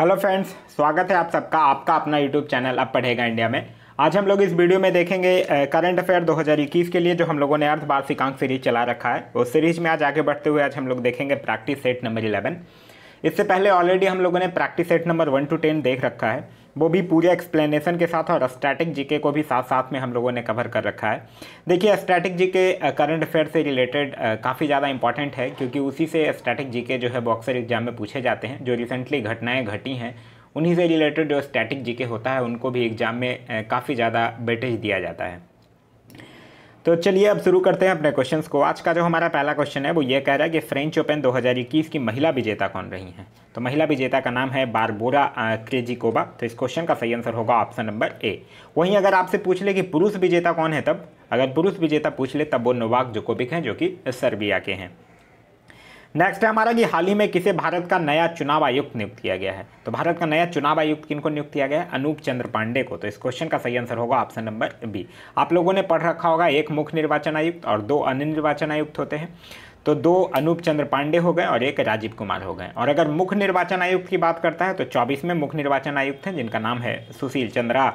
Hello friends स्वागत है आप सबका आपका अपना यूट्यूब चैनल अब पढ़ेगा इंडिया में आज हम लोग इस वीडियो में देखेंगे करंट अफेयर 2021 के लिए जो हम लोगों ने अर्थवार्षिकांक सीरीज चला रखा है उस सीरीज में आज आगे बढ़ते हुए आज हम लोग देखेंगे प्रैक्टिस सेट नंबर इलेवन इससे पहले ऑलरेडी हम लोगों ने practice set number one two ten देख रखा है वो भी पूरे एक्सप्लेनेशन के साथ और स्टैटिक जीके को भी साथ साथ में हम लोगों ने कवर कर रखा है देखिए स्टैटिक जीके करंट अफेयर से रिलेटेड काफ़ी ज़्यादा इंपॉर्टेंट है क्योंकि उसी से स्टैटिक जीके जो है बॉक्सर एग्जाम में पूछे जाते हैं जो रिसेंटली घटनाएँ घटी हैं उन्हीं से रिलेटेड जो स्टैटिक जीके होता है उनको भी एग्जाम में uh, काफ़ी ज़्यादा बेटेज दिया जाता है तो चलिए अब शुरू करते हैं अपने क्वेश्चन को आज का जो हमारा पहला क्वेश्चन है वो ये कह रहा है कि फ्रेंच ओपन 2021 की महिला विजेता कौन रही हैं तो महिला विजेता का नाम है बारबोरा क्रेजिकोबा तो इस क्वेश्चन का सही आंसर होगा ऑप्शन नंबर ए वहीं अगर आपसे पूछ ले कि पुरुष विजेता कौन है तब अगर पुरुष विजेता पूछ ले तब वो नोवाक जोकोबिक हैं जो कि सर्बिया के हैं नेक्स्ट है हमारा कि हाल ही में किसे भारत का नया चुनाव आयुक्त नियुक्त किया गया है तो भारत का नया चुनाव आयुक्त किनको नियुक्त किया गया है अनूप चंद्र पांडे को तो इस क्वेश्चन का सही आंसर होगा ऑप्शन नंबर बी आप लोगों ने पढ़ रखा होगा एक मुख्य निर्वाचन आयुक्त और दो अन्य निर्वाचन आयुक्त होते हैं तो दो अनूप चंद्र पांडे हो गए और एक राजीव कुमार हो गए और अगर मुख्य निर्वाचन आयुक्त की बात करता है तो चौबीस में मुख्य निर्वाचन आयुक्त हैं जिनका नाम है सुशील चंद्रा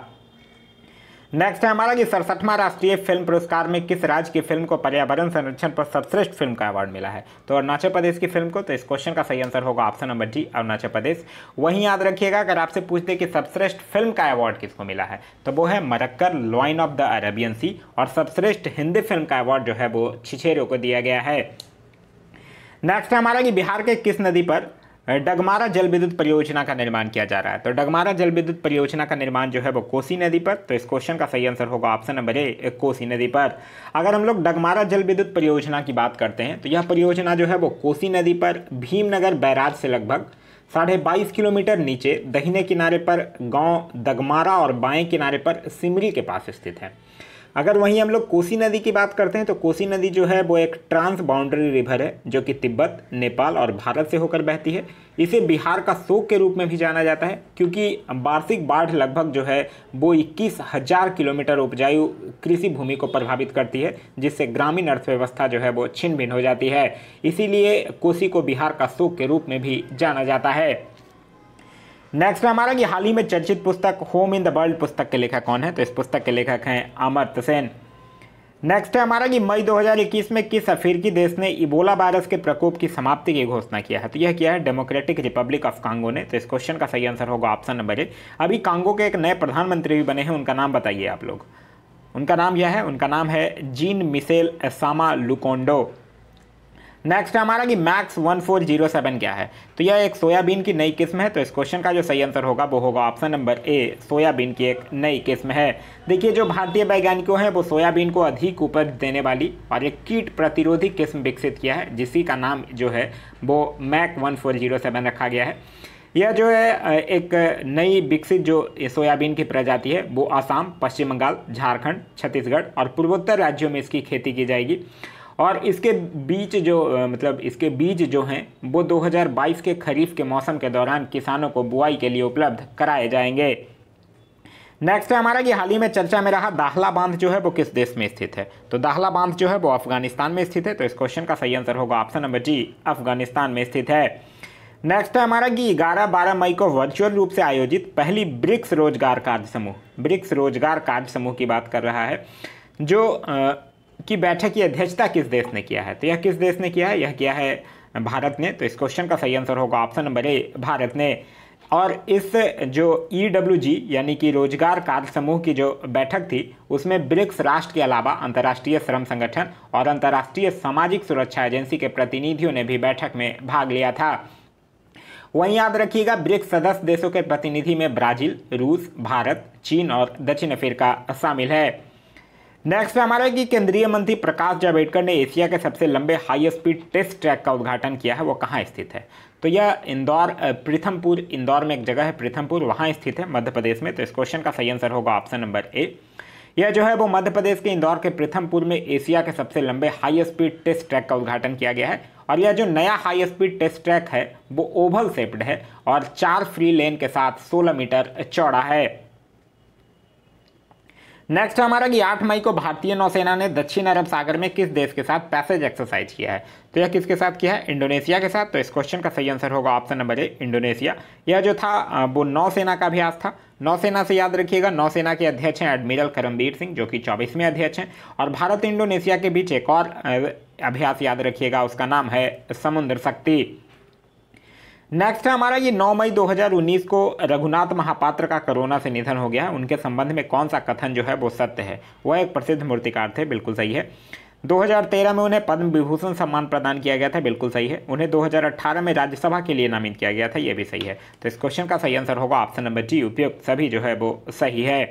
नेक्स्ट है हमारा कि सड़सठवां राष्ट्रीय फिल्म पुरस्कार में किस राज्य की फिल्म को पर्यावरण संरक्षण पर सर्वश्रेष्ठ फिल्म का अवार्ड मिला है तो अरुणाचल प्रदेश की फिल्म को तो इस क्वेश्चन का सही आंसर होगा option number D Arunachal Pradesh वहीं याद रखिएगा अगर आपसे पूछते कि सर्वश्रेष्ठ फिल्म का अवार्ड किसको मिला है तो वो है Marakkar lion of the Arabian sea और सर्वश्रेष्ठ हिंदी फिल्म का अवार्ड जो है वो छिछेरों को दिया गया है नेक्स्ट है हमारा कि बिहार के किस नदी पर डगमारा जल विद्युत परियोजना का निर्माण किया जा रहा है तो डगमारा जल विद्युत परियोजना का निर्माण जो है वो कोसी नदी पर तो इस क्वेश्चन का सही आंसर होगा ऑप्शन नंबर ए कोसी नदी पर अगर हम लोग डगमारा जल विद्युत परियोजना की बात करते हैं तो यह परियोजना जो है वो कोसी नदी पर भीमनगर बैराज से लगभग साढ़े बाईस किलोमीटर नीचे दहिने किनारे पर गांव दगमारा और बाएं किनारे पर सिमरी के पास स्थित है अगर वहीं हम लोग कोसी नदी की बात करते हैं तो कोसी नदी जो है वो एक ट्रांस बाउंड्री रिवर है जो कि तिब्बत नेपाल और भारत से होकर बहती है इसे बिहार का शोक के रूप में भी जाना जाता है क्योंकि वार्षिक बाढ़ लगभग जो है वो इक्कीस हजार किलोमीटर उपजायु कृषि भूमि को प्रभावित करती है जिससे ग्रामीण अर्थव्यवस्था जो है वो छिन्न भिन्न हो जाती है इसीलिए कोसी को बिहार का शोक के रूप में भी जाना जाता है नेक्स्ट में हमारा कि हाल ही में चर्चित पुस्तक होम इन द वर्ल्ड पुस्तक के लेखक कौन है तो इस पुस्तक के लेखक हैं अमर्त सेन नेक्स्ट है हमारा कि मई 2021 में किस अफ्रीकी देश ने इबोला वायरस के प्रकोप की समाप्ति की घोषणा किया है तो यह किया है डेमोक्रेटिक रिपब्लिक ऑफ कांगो ने तो इस क्वेश्चन का सही आंसर होगा ऑप्शन नंबर एक अभी कांगो के एक नए प्रधानमंत्री भी बने हैं उनका नाम बताइए आप लोग उनका नाम यह है उनका नाम है Jean Michel Sama Lukonde next है हमारा कि मैक्स 1407 क्या है तो यह एक सोयाबीन की नई किस्म है तो इस क्वेश्चन का जो सही आंसर होगा वो होगा ऑप्शन नंबर ए सोयाबीन की एक नई किस्म है देखिए जो भारतीय वैज्ञानिकों हैं वो सोयाबीन को अधिक उपज देने वाली और एक कीट प्रतिरोधी किस्म विकसित किया है जिसी का नाम जो है वो मैक सेवन रखा गया है यह जो है एक नई विकसित जो सोयाबीन की प्रजाति है वो आसाम पश्चिम बंगाल झारखंड छत्तीसगढ़ और पूर्वोत्तर राज्यों में इसकी खेती की जाएगी और इसके बीच जो मतलब इसके बीज जो हैं वो 2022 के खरीफ के मौसम के दौरान किसानों को बुआई के लिए उपलब्ध कराए जाएंगे नेक्स्ट है हमारा कि हाल ही में चर्चा में रहा दाखला बांध जो है वो किस देश में स्थित है तो दाखला बांध जो है वो अफगानिस्तान में स्थित है तो इस क्वेश्चन का सही आंसर होगा ऑप्शन नंबर जी अफगानिस्तान में स्थित है नेक्स्ट है हमारा कि ग्यारह बारह मई को वर्चुअल रूप से आयोजित पहली ब्रिक्स रोजगार कार्य समूह ब्रिक्स रोजगार कार्य समूह की बात कर रहा है जो की बैठक की अध्यक्षता किस देश ने किया है तो यह किस देश ने किया है यह किया है भारत ने तो इस क्वेश्चन का सही आंसर होगा ऑप्शन नंबर ए भारत ने और इस जो ई e यानी कि रोजगार कार्य समूह की जो बैठक थी उसमें ब्रिक्स राष्ट्र के अलावा अंतर्राष्ट्रीय श्रम संगठन और अंतर्राष्ट्रीय सामाजिक सुरक्षा एजेंसी के प्रतिनिधियों ने भी बैठक में भाग लिया था वहीं याद रखिएगा ब्रिक्स सदस्य देशों के प्रतिनिधि में ब्राजील रूस भारत चीन और दक्षिण अफ्रीका शामिल है नेक्स्ट पे हमारा कि केंद्रीय मंत्री प्रकाश जावड़ेकर ने एशिया के सबसे लंबे हाई स्पीड टेस्ट ट्रैक का उद्घाटन किया है वो कहाँ स्थित है तो यह इंदौर प्रीथमपुर इंदौर में एक जगह है प्रीथमपुर वहाँ स्थित है मध्य प्रदेश में तो इस क्वेश्चन का सही आंसर होगा ऑप्शन नंबर ए यह जो है वो मध्य प्रदेश के इंदौर के प्रथमपुर में एशिया के सबसे लंबे हाई स्पीड टेस्ट ट्रैक का उद्घाटन किया गया है और यह जो नया हाई स्पीड टेस्ट ट्रैक है वो ओवल सेप्ड है और चार फ्री लेन के साथ 16 मीटर चौड़ा है नेक्स्ट हमारा कि 8 मई को भारतीय नौसेना ने दक्षिण अरब सागर में किस देश के साथ पैसेज एक्सरसाइज किया है तो यह किसके साथ किया है इंडोनेशिया के साथ तो इस क्वेश्चन का सही आंसर होगा ऑप्शन नंबर ए इंडोनेशिया यह जो था वो नौसेना का अभ्यास था नौसेना से याद रखिएगा नौसेना के अध्यक्ष हैं एडमिरल करमबीर सिंह जो कि चौबीसवें अध्यक्ष हैं और भारत इंडोनेशिया के बीच एक और अभ्यास याद रखिएगा उसका नाम है समुद्र शक्ति नेक्स्ट है हमारा ये 9 मई 2019 को रघुनाथ महापात्र का कोरोना से निधन हो गया है उनके संबंध में कौन सा कथन जो है वो सत्य है वह एक प्रसिद्ध मूर्तिकार थे बिल्कुल सही है 2013 में उन्हें पद्म विभूषण सम्मान प्रदान किया गया था बिल्कुल सही है उन्हें 2018 में राज्यसभा के लिए नामित किया गया था ये भी सही है तो इस क्वेश्चन का सही आंसर होगा ऑप्शन नंबर डी उपयुक्त सभी जो है वो सही है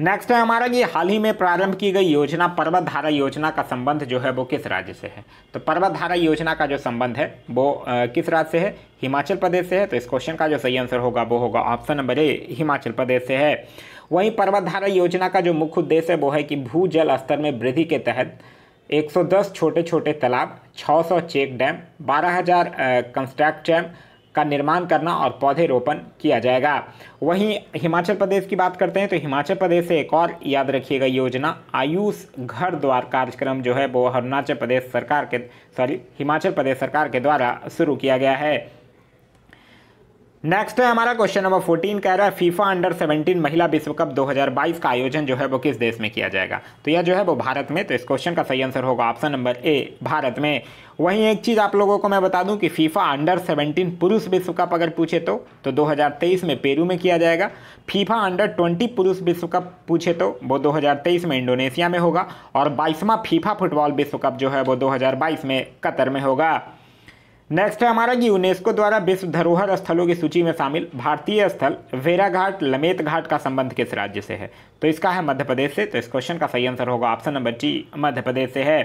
नेक्स्ट है हमारा कि हाल ही में प्रारंभ की गई योजना पर्वत धारा योजना का संबंध जो है वो किस राज्य से है तो पर्वत धारा योजना का जो संबंध है वो आ, किस राज्य से है हिमाचल प्रदेश से है तो इस क्वेश्चन का जो सही आंसर होगा वो होगा option number A Himachal Pradesh से है वहीं पर्वत धारा योजना का जो मुख्य उद्देश्य है वो है कि भू जल स्तर में वृद्धि के तहत 110 छोटे छोटे तालाब 600 चेक डैम 12000 कंस्ट्रक्ट डैम का निर्माण करना और पौधे रोपण किया जाएगा वहीं हिमाचल प्रदेश की बात करते हैं तो हिमाचल प्रदेश से एक और याद रखिएगा योजना आयुष घर द्वार कार्यक्रम जो है वो अरुणाचल प्रदेश सरकार के सॉरी हिमाचल प्रदेश सरकार के द्वारा शुरू किया गया है नेक्स्ट है हमारा क्वेश्चन नंबर 14 कह रहा है फीफा अंडर 17 महिला विश्व कप 2022 का आयोजन जो है वो किस देश में किया जाएगा तो यह जो है वो भारत में तो इस क्वेश्चन का सही आंसर होगा ऑप्शन नंबर ए भारत में वहीं एक चीज़ आप लोगों को मैं बता दूं कि फीफा अंडर 17 पुरुष विश्व कप अगर पूछे तो तो 2023 में पेरू में किया जाएगा फीफा अंडर 20 पुरुष विश्व कप पूछे तो वो 2023 में इंडोनेशिया में होगा और बाईसवां फीफा फुटबॉल विश्व कप जो है वो 2022 में कतर में होगा नेक्स्ट है हमारा कि यूनेस्को द्वारा विश्व धरोहर स्थलों की सूची में शामिल भारतीय स्थल वेराघाट लमेत घाट का संबंध किस राज्य से है तो इसका है मध्य प्रदेश से तो इस क्वेश्चन का सही आंसर होगा option number D Madhya Pradesh से है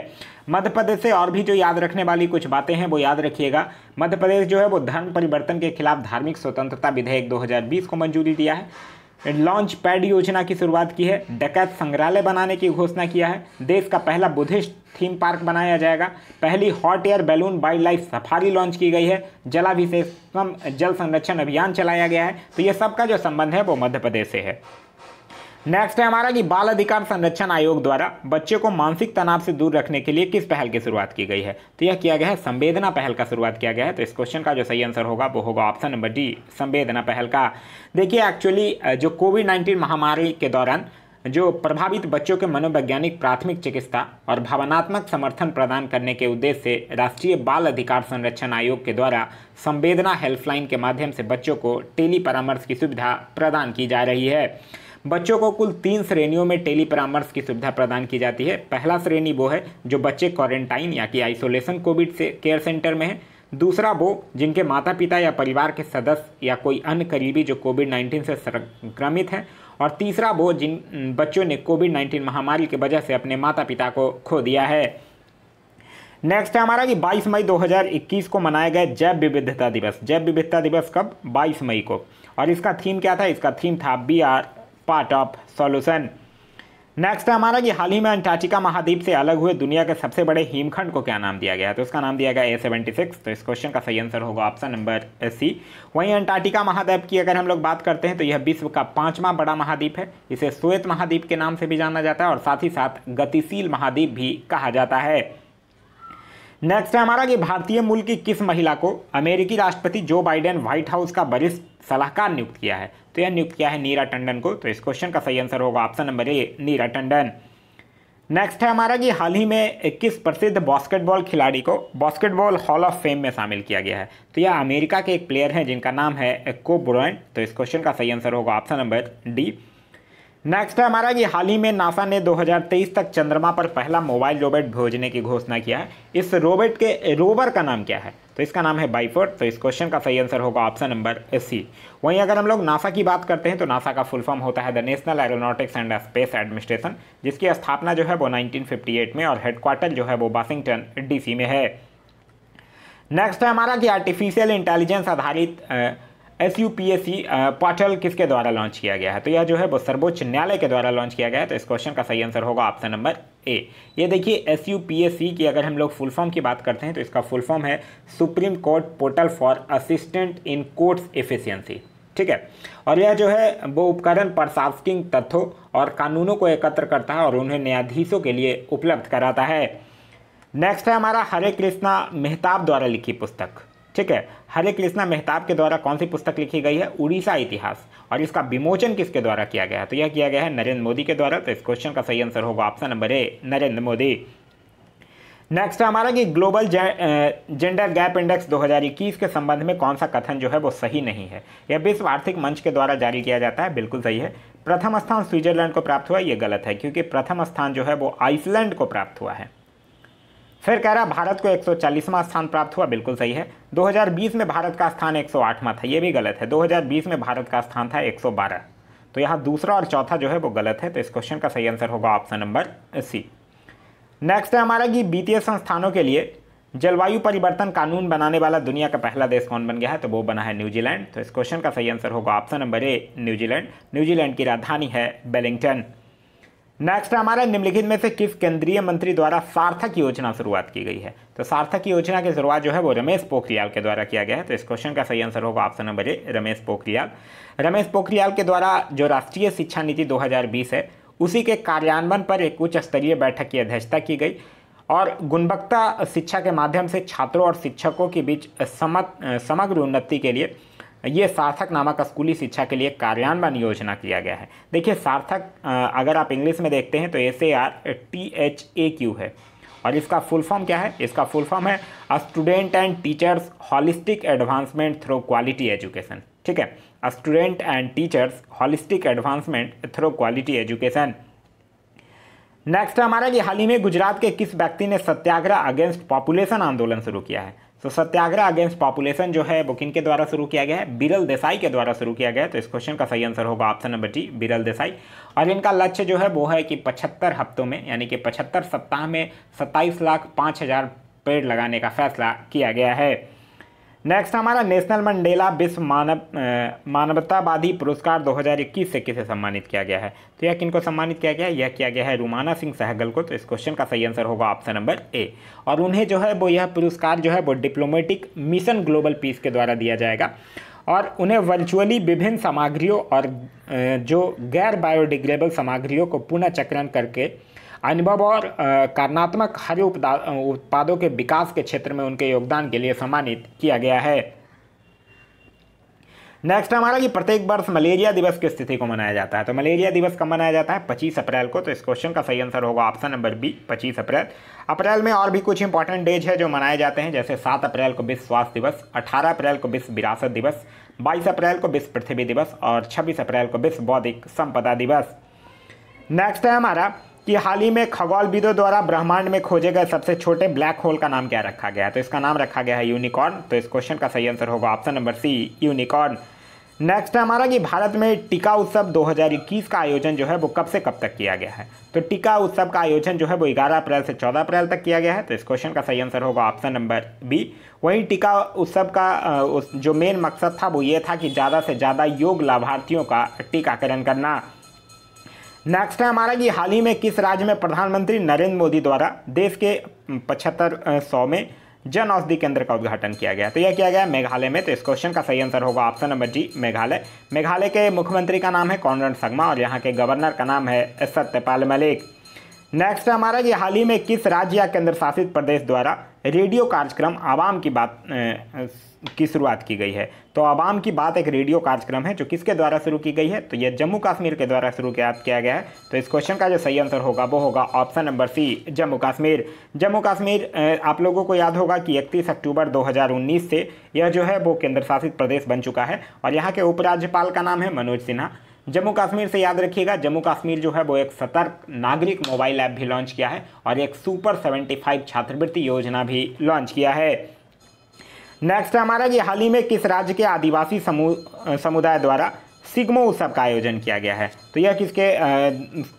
मध्य प्रदेश से और भी जो याद रखने वाली कुछ बातें हैं वो याद रखिएगा मध्य प्रदेश जो है वो धर्म परिवर्तन के खिलाफ धार्मिक स्वतंत्रता विधेयक दो को मंजूरी दिया है लॉन्च पैड योजना की शुरुआत की है हम्म। डकैत संग्रहालय बनाने की घोषणा किया है देश का पहला बुद्धिस्ट थीम पार्क बनाया जाएगा पहली hot air balloon wildlife safari launch की गई है जलाभिषेक जल संरक्षण अभियान चलाया गया है तो ये सबका जो संबंध है वो मध्य प्रदेश से है नेक्स्ट है हमारा कि बाल अधिकार संरक्षण आयोग द्वारा बच्चे को मानसिक तनाव से दूर रखने के लिए किस पहल की शुरुआत की गई है तो यह किया गया है संवेदना पहल का शुरुआत किया गया है तो इस क्वेश्चन का जो सही आंसर होगा वो होगा ऑप्शन नंबर डी संवेदना पहल का देखिए एक्चुअली जो कोविड नाइन्टीन महामारी के दौरान जो प्रभावित बच्चों के मनोवैज्ञानिक प्राथमिक चिकित्सा और भावनात्मक समर्थन प्रदान करने के उद्देश्य से राष्ट्रीय बाल अधिकार संरक्षण आयोग के द्वारा संवेदना हेल्पलाइन के माध्यम से बच्चों को टेली परामर्श की सुविधा प्रदान की जा रही है बच्चों को कुल तीन श्रेणियों में टेली परामर्श की सुविधा प्रदान की जाती है पहला श्रेणी वो है जो बच्चे क्वारंटाइन या कि आइसोलेशन कोविड से केयर सेंटर में है दूसरा वो जिनके माता पिता या परिवार के सदस्य या कोई अन्य करीबी जो कोविड 19 से संक्रमित हैं और तीसरा वो जिन बच्चों ने कोविड 19 महामारी की वजह से अपने माता पिता को खो दिया है नेक्स्ट है हमारा कि 22 मई 2021 को मनाया गया जैव विविधता दिवस जैव विविधता दिवस कब 22 मई को और इसका थीम क्या था इसका थीम था be are part of solution next है हमारा कि हाल ही में अंटार्कटिका महाद्वीप से अलग हुए दुनिया के सबसे बड़े हिमखंड को क्या नाम दिया गया तो इसका नाम दिया गया ए सेवेंटी सिक्स तो इस क्वेश्चन का सही आंसर होगा ऑप्शन नंबर सी वहीं अंटार्कटिका महाद्वीप की अगर हम लोग बात करते हैं तो यह विश्व का पांचवा बड़ा महाद्वीप है इसे श्वेत महाद्वीप के नाम से भी जाना जाता है और साथ ही साथ गतिशील महाद्वीप भी कहा जाता है नेक्स्ट है हमारा कि भारतीय मूल की किस महिला को अमेरिकी राष्ट्रपति जो बाइडेन व्हाइट हाउस का वरिष्ठ सलाहकार नियुक्त किया है तो यह नियुक्त किया है नीरा टंडन को तो इस क्वेश्चन का सही आंसर होगा option number A Neera Tanden next है हमारा कि हाल ही में किस प्रसिद्ध बास्केटबॉल खिलाड़ी को बास्केटबॉल हॉल ऑफ फेम में शामिल किया गया है तो यह अमेरिका के एक प्लेयर हैं जिनका नाम है को ब्रॉइंट तो इस क्वेश्चन का सही आंसर होगा ऑप्शन नंबर डी नेक्स्ट है हमारा कि हाल ही में नासा ने 2023 तक चंद्रमा पर पहला मोबाइल रोबोट भेजने की घोषणा किया है इस रोबोट के रोबर का नाम क्या है तो इसका नाम है बाइफोर्ड तो इस क्वेश्चन का सही आंसर होगा ऑप्शन नंबर सी वहीं अगर हम लोग नासा की बात करते हैं तो नासा का फुल फॉर्म होता है the National Aeronautics and Space Administration जिसकी स्थापना जो है वो 1958 में और हेडक्वार्टर जो है वो वाशिंगटन डीसी में है नेक्स्ट है हमारा कि आर्टिफिशियल इंटेलिजेंस आधारित S U P S C portal किसके द्वारा लॉन्च किया गया है तो यह जो है वो सर्वोच्च न्यायालय के द्वारा लॉन्च किया गया है तो इस क्वेश्चन का सही आंसर होगा ऑप्शन नंबर ए ये देखिए S U P S C की अगर हम लोग फुल फॉर्म की बात करते हैं तो इसका फुल फॉर्म है Supreme Court portal for assistant in courts efficiency ठीक है और यह जो है वो उपकरण प्रशासनिक तथ्यों और कानूनों को एकत्र करता है और उन्हें न्यायाधीशों के लिए उपलब्ध कराता है नेक्स्ट है हमारा हरे कृष्णा मेहताब द्वारा लिखी पुस्तक ठीक है हरे कृष्णा मेहताब के द्वारा कौन सी पुस्तक लिखी गई है उड़ीसा इतिहास और इसका विमोचन किसके द्वारा किया गया है तो यह किया गया है नरेंद्र मोदी के द्वारा तो इस क्वेश्चन का सही आंसर होगा option number A Narendra Modi next हमारा कि ग्लोबल जेंडर गैप इंडेक्स 2021 के संबंध में कौन सा कथन जो है वो सही नहीं है यह विश्व आर्थिक मंच के द्वारा जारी किया जाता है बिल्कुल सही है प्रथम स्थान स्विट्जरलैंड को प्राप्त हुआ यह गलत है क्योंकि प्रथम स्थान जो है वो आइसलैंड को प्राप्त हुआ है फिर कह रहा भारत को 140वां स्थान प्राप्त हुआ बिल्कुल सही है 2020 में भारत का स्थान 108वां था ये भी गलत है 2020 में भारत का स्थान था 112 तो यहाँ दूसरा और चौथा जो है वो गलत है तो इस क्वेश्चन का सही आंसर होगा ऑप्शन नंबर सी नेक्स्ट है हमारा कि वित्तीय संस्थानों के लिए जलवायु परिवर्तन कानून बनाने वाला दुनिया का पहला देश कौन बन गया है तो वो बना है न्यूजीलैंड तो इस क्वेश्चन का सही आंसर होगा option number A New Zealand New Zealand की राजधानी है बेलिंगटन नेक्स्ट हमारा निम्नलिखित में से किस केंद्रीय मंत्री द्वारा सार्थक योजना शुरुआत की गई है तो सार्थक योजना की शुरुआत जो है वो रमेश पोखरियाल के द्वारा किया गया है तो इस क्वेश्चन का सही आंसर होगा option number A Ramesh Pokhriyal Ramesh Pokhriyal के द्वारा जो राष्ट्रीय शिक्षा नीति दो है उसी के कार्यान्वयन पर एक उच्च स्तरीय बैठक की अध्यक्षता की गई और गुणवत्ता शिक्षा के माध्यम से छात्रों और शिक्षकों के बीच समग्र उन्नति के लिए ये सार्थक नामक स्कूली शिक्षा के लिए कार्यान्वयन योजना किया गया है देखिए सार्थक अगर आप इंग्लिश में देखते हैं तो S A R T H A Q है और इसका फुल फॉर्म क्या है इसका फुल फॉर्म है student and teachers holistic advancement through quality education ठीक है student and teachers holistic advancement through quality education next हमारा कि हाल ही में गुजरात के किस व्यक्ति ने सत्याग्रह अगेंस्ट पॉपुलेशन आंदोलन शुरू किया है सो तो so, सत्याग्रह अगेंस्ट पॉपुलेशन जो है वो किन के द्वारा शुरू किया गया है बिरल देसाई के द्वारा शुरू किया गया है तो इस क्वेश्चन का सही आंसर होगा option number D Viral Desai और इनका लक्ष्य जो है वो है कि पचहत्तर हफ्तों में यानी कि पचहत्तर सप्ताह में सत्ताईस लाख पाँच हज़ार पेड़ लगाने का फैसला किया गया है नेक्स्ट हमारा नेशनल मंडेला विश्व मानव मानवतावादी पुरस्कार 2021 से किसे सम्मानित किया गया है तो यह किनको सम्मानित किया गया है यह किया गया है रुमाना सिंह सहगल को तो इस क्वेश्चन का सही आंसर होगा ऑप्शन नंबर ए और उन्हें जो है वो यह पुरस्कार जो है वो डिप्लोमेटिक मिशन ग्लोबल पीस के द्वारा दिया जाएगा और उन्हें वर्चुअली विभिन्न सामग्रियों और जो गैर बायोडिग्रेबल सामग्रियों को पुनः चक्रण करके अनुभव और कारणात्मक हरे उत्पादों के विकास के क्षेत्र में उनके योगदान के लिए सम्मानित किया गया है नेक्स्ट हमारा कि प्रत्येक वर्ष मलेरिया दिवस की स्थिति को मनाया जाता है तो मलेरिया दिवस कब मनाया जाता है 25 अप्रैल को तो इस क्वेश्चन का सही आंसर होगा ऑप्शन नंबर बी 25 अप्रैल अप्रैल में और भी कुछ इंपॉर्टेंट डेज है जो मनाए जाते हैं जैसे 7 अप्रैल को विश्व स्वास्थ्य दिवस 18 अप्रैल को विश्व विरासत दिवस बाईस अप्रैल को विश्व पृथ्वी दिवस और छब्बीस अप्रैल को विश्व बौद्धिक संपदा दिवस नेक्स्ट है हमारा कि हाल ही में खगोलविदों द्वारा ब्रह्मांड में खोजे गए सबसे छोटे ब्लैक होल का नाम क्या रखा गया है तो इसका नाम रखा गया है यूनिकॉर्न तो इस क्वेश्चन का सही आंसर होगा option number C unicorn next है हमारा कि भारत में टीका उत्सव 2021 का आयोजन जो है वो कब से कब तक किया गया है तो टीका उत्सव का आयोजन जो है वो 11 अप्रैल से 14 अप्रैल तक किया गया है तो इस क्वेश्चन का सही आंसर होगा ऑप्शन नंबर बी वहीं टीका उत्सव का जो मेन मकसद था वो ये था कि ज़्यादा से ज़्यादा योग लाभार्थियों का टीकाकरण करना नेक्स्ट है हमारा कि हाल ही में किस राज्य में प्रधानमंत्री नरेंद्र मोदी द्वारा देश के पचहत्तर सौ में जन औषधि केंद्र का उद्घाटन किया गया तो यह किया गया मेघालय में तो इस क्वेश्चन का सही आंसर होगा ऑप्शन नंबर जी मेघालय मेघालय के मुख्यमंत्री का नाम है कॉनरड शर्मा और यहाँ के गवर्नर का नाम है सत्यपाल मलिक नेक्स्ट हमारा ये हाल ही में किस राज्य या केंद्र शासित प्रदेश द्वारा रेडियो कार्यक्रम आवाम की बात की शुरुआत की गई है तो आवाम की बात एक रेडियो कार्यक्रम है जो किसके द्वारा शुरू की गई है तो यह जम्मू कश्मीर के द्वारा शुरू किया गया है तो इस क्वेश्चन का जो सही आंसर होगा वो होगा option number C Jammu Kashmir Jammu Kashmir आप लोगों को याद होगा कि इकतीस अक्टूबर दो से यह जो है वो केंद्र शासित प्रदेश बन चुका है और यहाँ के उपराज्यपाल का नाम है मनोज सिन्हा जम्मू कश्मीर से याद रखिएगा जम्मू कश्मीर जो है वो एक सतर्क नागरिक मोबाइल ऐप भी लॉन्च किया है और एक सुपर 75 छात्रवृत्ति योजना भी लॉन्च किया है नेक्स्ट हमारा ये हाल ही में किस राज्य के आदिवासी समूह समुदाय द्वारा सिग्मो उत्सव का आयोजन किया गया है तो यह किसके आ,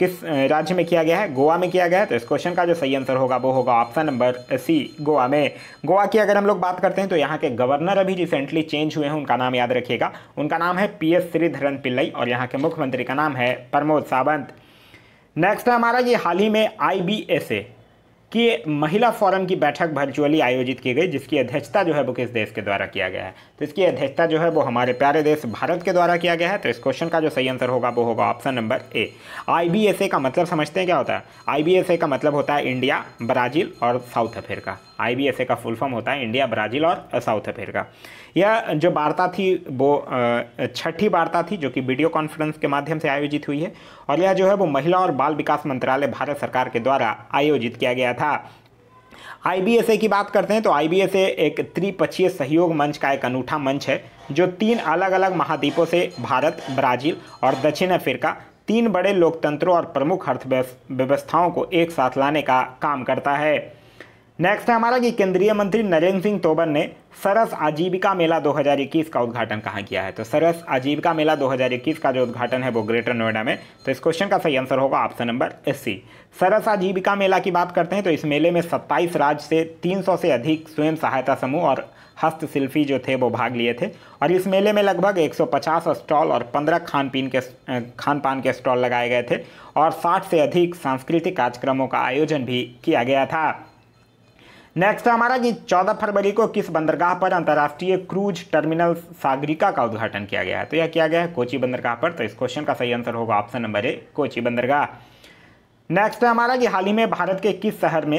किस राज्य में किया गया है गोवा में किया गया है तो इस क्वेश्चन का जो सही आंसर होगा वो होगा ऑप्शन नंबर सी गोवा में गोवा की अगर हम लोग बात करते हैं तो यहाँ के गवर्नर अभी रिसेंटली चेंज हुए हैं उनका नाम याद रखिएगा उनका नाम है पी एस श्रीधरन पिल्लई और यहाँ के मुख्यमंत्री का नाम है प्रमोद सावंत नेक्स्ट है हमारा ये हाल ही में आई कि महिला फोरम की बैठक वर्चुअली आयोजित की गई जिसकी अध्यक्षता जो है वो किस देश के द्वारा किया गया है तो इसकी अध्यक्षता जो है वो हमारे प्यारे देश भारत के द्वारा किया गया है तो इस क्वेश्चन का जो सही आंसर होगा वो होगा ऑप्शन नंबर ए आई का मतलब समझते हैं क्या होता है आई का मतलब होता है इंडिया ब्राज़ील और साउथ अफ्रीका आई का फुल फॉर्म होता है इंडिया ब्राज़ील और साउथ अफ्रीका यह जो वार्ता थी वो छठी वार्ता थी जो कि वीडियो कॉन्फ्रेंस के माध्यम से आयोजित हुई है और यह जो है वो महिला और बाल विकास मंत्रालय भारत सरकार के द्वारा आयोजित किया गया था आई की बात करते हैं तो आई एक त्रिपक्षीय सहयोग मंच का एक अनूठा मंच है जो तीन अलग अलग महाद्वीपों से भारत ब्राज़ील और दक्षिण अफ्रीका तीन बड़े लोकतंत्रों और प्रमुख अर्थव्यवस्थाओं को एक साथ लाने का काम करता है नेक्स्ट है हमारा कि केंद्रीय मंत्री नरेंद्र सिंह तोमर ने सरस आजीविका मेला 2021 का उद्घाटन कहाँ किया है तो सरस आजीविका मेला 2021 का जो उद्घाटन है वो ग्रेटर नोएडा में तो इस क्वेश्चन का सही आंसर होगा ऑप्शन नंबर सी सरस आजीविका मेला की बात करते हैं तो इस मेले में 27 राज्य से 300 से अधिक स्वयं सहायता समूह और हस्तशिल्पी जो थे वो भाग लिए थे और इस मेले में लगभग 150 स्टॉल और 15 खान पीन के खान पान के स्टॉल लगाए गए थे और 60 से अधिक सांस्कृतिक कार्यक्रमों का आयोजन भी किया गया था नेक्स्ट है हमारा कि 14 फरवरी को किस बंदरगाह पर अंतर्राष्ट्रीय क्रूज टर्मिनल सागरिका का उद्घाटन किया गया है तो यह किया गया है कोची बंदरगाह पर तो इस क्वेश्चन का सही आंसर होगा ऑप्शन नंबर ए कोची बंदरगाह नेक्स्ट है हमारा कि हाल ही में भारत के किस शहर में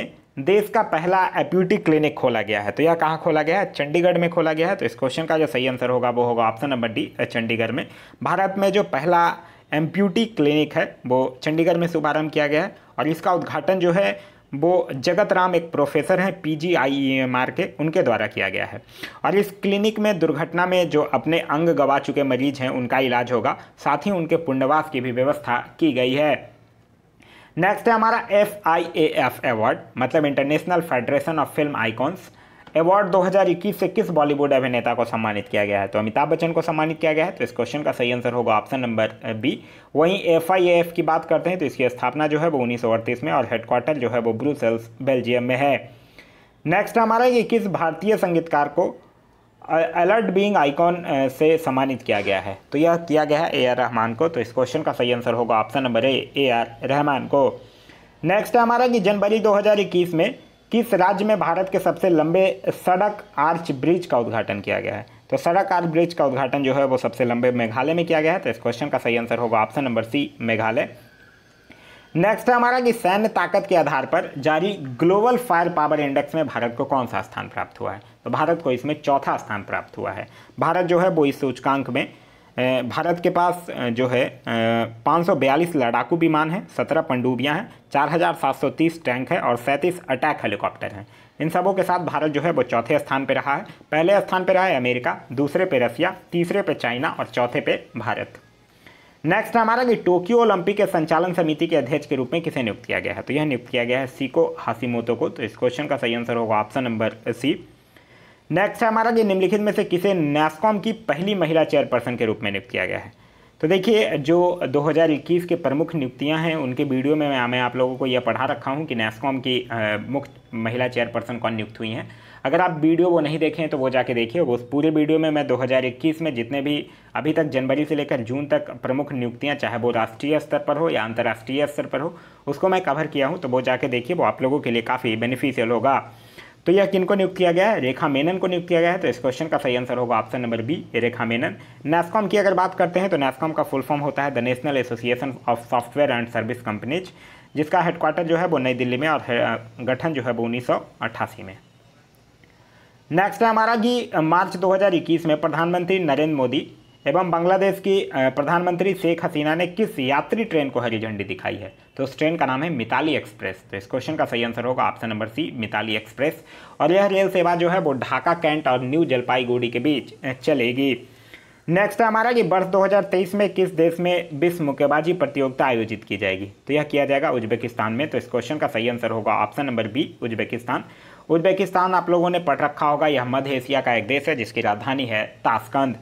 देश का पहला एप्यूटी क्लिनिक खोला गया है तो यह कहाँ खोला गया है चंडीगढ़ में खोला गया है तो इस क्वेश्चन का जो सही आंसर होगा वो होगा ऑप्शन नंबर डी चंडीगढ़ में भारत में जो पहला एम्प्यूटी क्लिनिक है वो चंडीगढ़ में शुभारंभ किया गया है और इसका उद्घाटन जो है वो जगत राम एक प्रोफेसर हैं P G I E M R के उनके द्वारा किया गया है और इस क्लिनिक में दुर्घटना में जो अपने अंग गवा चुके मरीज हैं उनका इलाज होगा साथ ही उनके पुनर्वास की भी व्यवस्था की गई है नेक्स्ट है हमारा F I A F award मतलब International Federation of Film Icons Award 2021 से किस बॉलीवुड अभिनेता को सम्मानित किया गया है तो अमिताभ बच्चन को सम्मानित किया गया है तो इस क्वेश्चन का सही आंसर होगा ऑप्शन नंबर बी वहीं एफ की बात करते हैं तो इसकी स्थापना जो है वो उन्नीस में और हेडक्वार्टर जो है वो ब्रूसेल्स बेल्जियम में है नेक्स्ट हमारा ये किस भारतीय संगीतकार को अलर्ट बीइंग आइकॉन से सम्मानित किया गया है तो यह किया गया है ए आर रहमान को तो इस क्वेश्चन का सही आंसर होगा option number A A R Rahman को नेक्स्ट हमारा कि जनवरी 2021 में किस राज्य में भारत के सबसे लंबे सड़क आर्च ब्रिज का उद्घाटन किया गया है तो सड़क आर्च ब्रिज का उद्घाटन जो है वो सबसे लंबे मेघालय में किया गया है तो इस क्वेश्चन का सही आंसर होगा option number C Meghalaya next है हमारा कि सैन्य ताकत के आधार पर जारी ग्लोबल फायर पावर इंडेक्स में भारत को कौन सा स्थान प्राप्त हुआ है तो भारत को इसमें चौथा स्थान प्राप्त हुआ है भारत जो है वो इस सूचकांक में भारत के पास जो है 542 लड़ाकू विमान हैं 17 पनडूबियाँ हैं 4730 टैंक है और सैंतीस अटैक हेलीकॉप्टर हैं इन सबों के साथ भारत जो है वो चौथे स्थान पर रहा है पहले स्थान पर रहा है अमेरिका दूसरे पे रसिया तीसरे पे चाइना और चौथे पे भारत नेक्स्ट हमारा कि टोक्यो ओलंपिक के संचालन समिति के अध्यक्ष के रूप में किसे नियुक्त किया गया है तो यह नियुक्त किया गया है सीको हासीमोतो को तो इस क्वेश्चन का सही आंसर होगा ऑप्शन नंबर सी नेक्स्ट है हमारा जी निम्नलिखित में से किसे नेस्कॉम की पहली महिला चेयरपर्सन के रूप में नियुक्त किया गया है तो देखिए जो 2021 के प्रमुख नियुक्तियां हैं उनके वीडियो में मैं, आप लोगों को यह पढ़ा रखा हूं कि नेस्कॉम की मुख्य महिला चेयरपर्सन कौन नियुक्त हुई हैं अगर आप वीडियो वो नहीं देखें तो वो जाके देखिए वो उस पूरे वीडियो में मैं 2021 में जितने भी अभी तक जनवरी से लेकर जून तक प्रमुख नियुक्तियां चाहे वो राष्ट्रीय स्तर पर हो या अंतर्राष्ट्रीय स्तर पर हो उसको मैं कवर किया हूँ तो वो जाके देखिए वो आप लोगों के लिए काफ़ी बेनिफिशियल होगा तो यह किनको नियुक्त किया गया है रेखा मेनन को नियुक्त किया गया है तो इस क्वेश्चन का सही आंसर होगा option number B Rekha Menon NASSCOM की अगर बात करते हैं तो नेस्कॉम का फुल फॉर्म होता है the National Association of Software and Service Companies जिसका हेडक्वार्टर जो है वो नई दिल्ली में और गठन जो है वो उन्नीस में नेक्स्ट है हमारा कि मार्च दो में प्रधानमंत्री नरेंद्र मोदी एवं बांग्लादेश की प्रधानमंत्री शेख हसीना ने किस यात्री ट्रेन को हरी झंडी दिखाई है तो उस ट्रेन का नाम है मिताली एक्सप्रेस तो इस क्वेश्चन का सही आंसर होगा option number C Mitali express और यह रेल सेवा जो है वो ढाका कैंट और न्यू जलपाईगुड़ी के बीच चलेगी नेक्स्ट है हमारा कि वर्ष 2023 में किस देश में विश्व मुक्केबाजी प्रतियोगिता आयोजित की जाएगी तो यह किया जाएगा उज्बेकिस्तान में तो इस क्वेश्चन का सही आंसर होगा option number B Uzbekistan Uzbekistan आप लोगों ने पढ़ रखा होगा यह मध्य एशिया का एक देश है जिसकी राजधानी है ताशकंद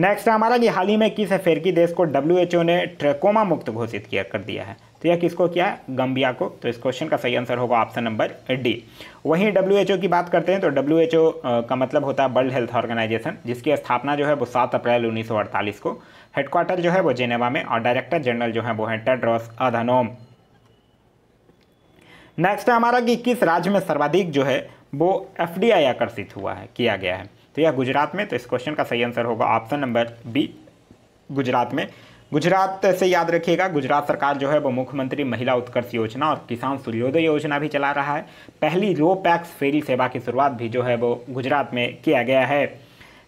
नेक्स्ट है हमारा कि हाल ही में किस अफ्रीकी देश को डब्ल्यू ने ट्रेकोमा मुक्त घोषित किया कर दिया है तो यह किसको किया है गम्बिया को तो इस क्वेश्चन का सही आंसर होगा ऑप्शन नंबर डी वहीं डब्ल्यू की बात करते हैं तो डब्ल्यू का मतलब होता है वर्ल्ड हेल्थ ऑर्गेनाइजेशन जिसकी स्थापना जो है वो सात अप्रैल उन्नीस को हेडक्वार्टर जो है वो जेनेवा में और डायरेक्टर जनरल जो है वो है टेड्रॉस अधनोम नेक्स्ट है हमारा कि किस राज्य में सर्वाधिक जो है वो एफ आकर्षित हुआ है किया गया है तो यह गुजरात में तो इस क्वेश्चन का सही आंसर होगा ऑप्शन नंबर बी गुजरात में गुजरात से याद रखिएगा गुजरात सरकार जो है वो मुख्यमंत्री महिला उत्कर्ष योजना और किसान सूर्योदय योजना भी चला रहा है पहली रो पैक्स फेरी सेवा की शुरुआत भी जो है वो गुजरात में किया गया है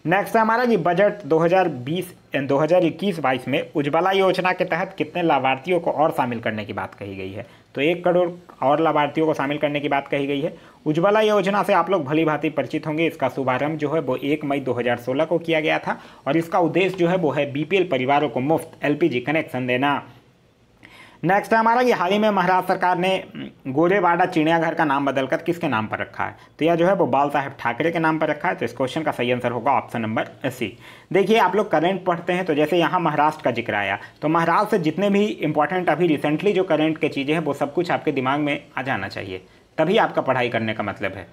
नेक्स्ट है हमारा जी बजट 2020 2021 बीस में उज्ज्वला योजना के तहत कितने लाभार्थियों को और शामिल करने की बात कही गई है तो एक करोड़ और लाभार्थियों को शामिल करने की बात कही गई है उज्ज्वला योजना से आप लोग भली भांति परिचित होंगे इसका शुभारंभ जो है वो एक मई 2016 को किया गया था और इसका उद्देश्य जो है वो है बीपीएल परिवारों को मुफ्त एलपीजी कनेक्शन देना नेक्स्ट है हमारा ये हाल ही में महाराष्ट्र सरकार ने गोरेवाड़ा चिड़ियाघर का नाम बदलकर किसके नाम पर रखा है तो यह जो है वो बाल साहेब ठाकरे के नाम पर रखा है तो इस क्वेश्चन का सही आंसर होगा ऑप्शन नंबर सी देखिए आप लोग करंट पढ़ते हैं तो जैसे यहाँ महाराष्ट्र का जिक्र आया तो महाराष्ट्र से जितने भी इंपॉर्टेंट अभी रिसेंटली जो करेंट के चीज़ें हैं वो सब कुछ आपके दिमाग में आ जाना चाहिए तभी आपका पढ़ाई करने का मतलब है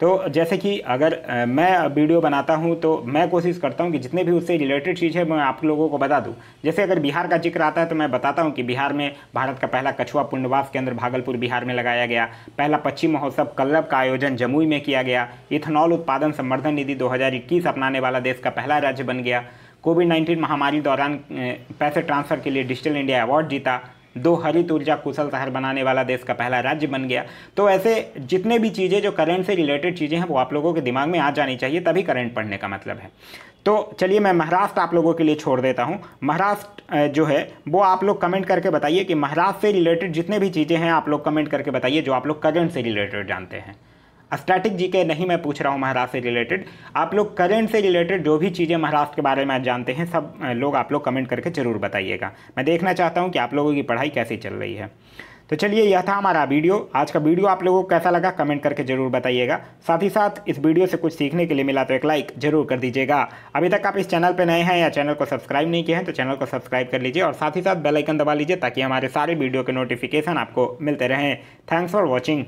तो जैसे कि अगर मैं वीडियो बनाता हूँ तो मैं कोशिश करता हूँ कि जितने भी उससे रिलेटेड चीज़ है मैं आप लोगों को बता दूँ जैसे अगर बिहार का जिक्र आता है तो मैं बताता हूँ कि बिहार में भारत का पहला कछुआ पुण्यवास केंद्र भागलपुर बिहार में लगाया गया पहला पश्चिम महोत्सव कल्लब का आयोजन जमुई में किया गया इथेनॉल उत्पादन संवर्धन निधि दो अपनाने वाला देश का पहला राज्य बन गया कोविड नाइन्टीन महामारी दौरान पैसे ट्रांसफ़र के लिए डिजिटल इंडिया अवार्ड जीता दो हरित ऊर्जा कुशल शहर बनाने वाला देश का पहला राज्य बन गया तो ऐसे जितने भी चीज़ें जो करंट से रिलेटेड चीज़ें हैं वो आप लोगों के दिमाग में आ जानी चाहिए तभी करंट पढ़ने का मतलब है तो चलिए मैं महाराष्ट्र आप लोगों के लिए छोड़ देता हूँ महाराष्ट्र जो है वो आप लोग कमेंट करके बताइए कि महाराष्ट्र से रिलेटेड जितने भी चीज़ें हैं आप लोग कमेंट करके बताइए जो आप लोग करंट से रिलेटेड जानते हैं स्टैटिक जी के नहीं मैं पूछ रहा हूँ महाराष्ट्र से रिलेटेड आप लोग करंट से रिलेटेड जो भी चीज़ें महाराष्ट्र के बारे में जानते हैं सब लोग आप लोग कमेंट करके ज़रूर बताइएगा मैं देखना चाहता हूँ कि आप लोगों की पढ़ाई कैसी चल रही है तो चलिए यह था हमारा वीडियो आज का वीडियो आप लोगों को कैसा लगा कमेंट करके जरूर बताइएगा साथ ही साथ इस वीडियो से कुछ सीखने के लिए मिला तो एक लाइक जरूर कर दीजिएगा अभी तक आप इस चैनल पर नए हैं या चैनल को सब्सक्राइब नहीं किए हैं तो चैनल को सब्सक्राइब कर लीजिए और साथ ही साथ बेलाइकन दबा लीजिए ताकि हमारे सारे वीडियो के नोटिफिकेशन आपको मिलते रहें थैंक्स फॉर वॉचिंग